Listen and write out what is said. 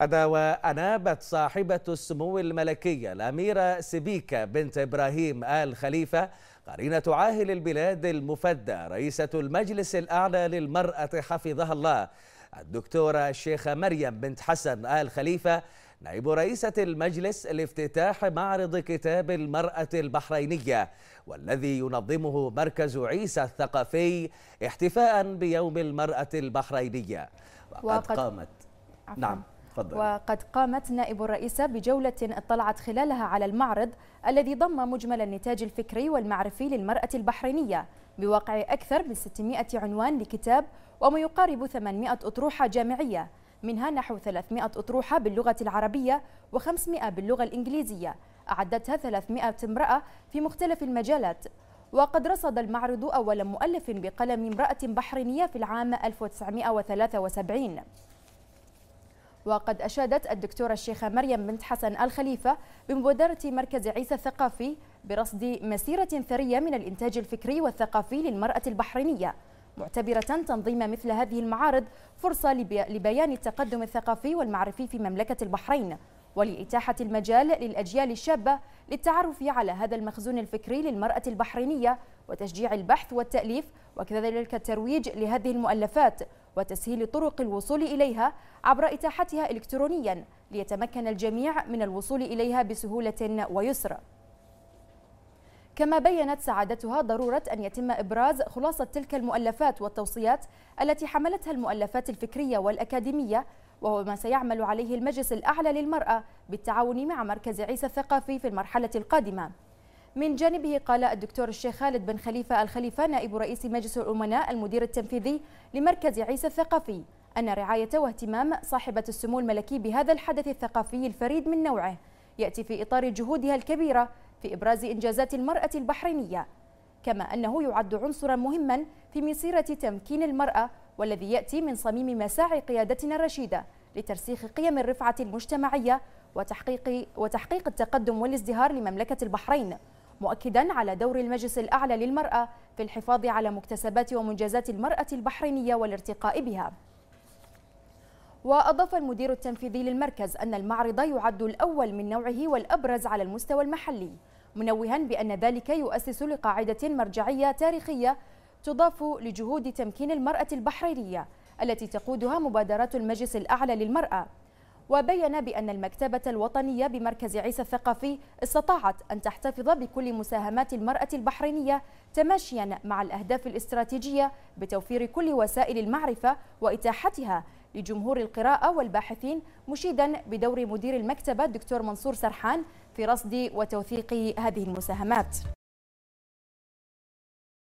أنا وأنابت صاحبة السمو الملكية الأميرة سبيكة بنت إبراهيم آل خليفة قرينة عاهل البلاد المفدى رئيسة المجلس الأعلى للمرأة حفظها الله الدكتورة الشيخة مريم بنت حسن آل خليفة نائب رئيسة المجلس لافتتاح معرض كتاب المرأة البحرينية والذي ينظمه مركز عيسى الثقافي احتفاء بيوم المرأة البحرينية وقد, وقد قامت عفوا. نعم فضل. وقد قامت نائب الرئيسة بجولة اطلعت خلالها على المعرض الذي ضم مجمل النتاج الفكري والمعرفي للمرأة البحرينية بواقع أكثر من 600 عنوان لكتاب وما يقارب 800 أطروحة جامعية منها نحو 300 أطروحة باللغة العربية و500 باللغة الإنجليزية أعدتها 300 امرأة في مختلف المجالات وقد رصد المعرض أول مؤلف بقلم امرأة بحرينية في العام 1973 وقد أشادت الدكتورة الشيخة مريم بنت حسن الخليفة بمبادرة مركز عيسى الثقافي برصد مسيرة ثرية من الإنتاج الفكري والثقافي للمرأة البحرينية معتبرة تنظيم مثل هذه المعارض فرصة لبيان التقدم الثقافي والمعرفي في مملكة البحرين ولإتاحة المجال للأجيال الشابة للتعرف على هذا المخزون الفكري للمرأة البحرينية وتشجيع البحث والتأليف وكذلك الترويج لهذه المؤلفات وتسهيل طرق الوصول إليها عبر إتاحتها إلكترونيا ليتمكن الجميع من الوصول إليها بسهولة ويسر كما بينت سعادتها ضرورة أن يتم إبراز خلاصة تلك المؤلفات والتوصيات التي حملتها المؤلفات الفكرية والأكاديمية وهو ما سيعمل عليه المجلس الأعلى للمرأة بالتعاون مع مركز عيسى الثقافي في المرحلة القادمة من جانبه قال الدكتور الشيخ خالد بن خليفة الخليفة نائب رئيس مجلس الأمناء المدير التنفيذي لمركز عيسى الثقافي أن رعاية واهتمام صاحبة السمو الملكي بهذا الحدث الثقافي الفريد من نوعه يأتي في إطار جهودها الكبيرة في إبراز إنجازات المرأة البحرينية كما أنه يعد عنصرا مهما في مسيرة تمكين المرأة والذي يأتي من صميم مساعي قيادتنا الرشيدة لترسيخ قيم الرفعة المجتمعية وتحقيق, وتحقيق التقدم والازدهار لمملكة البحرين مؤكدا على دور المجلس الأعلى للمرأة في الحفاظ على مكتسبات ومنجزات المرأة البحرينية والارتقاء بها وأضاف المدير التنفيذي للمركز أن المعرض يعد الأول من نوعه والأبرز على المستوى المحلي منوها بأن ذلك يؤسس لقاعدة مرجعية تاريخية تضاف لجهود تمكين المرأة البحرينية التي تقودها مبادرات المجلس الأعلى للمرأة وبين بأن المكتبة الوطنية بمركز عيسى الثقافي استطاعت أن تحتفظ بكل مساهمات المرأة البحرينية تماشيا مع الأهداف الاستراتيجية بتوفير كل وسائل المعرفة وإتاحتها لجمهور القراءة والباحثين مشيدا بدور مدير المكتبة الدكتور منصور سرحان في رصد وتوثيق هذه المساهمات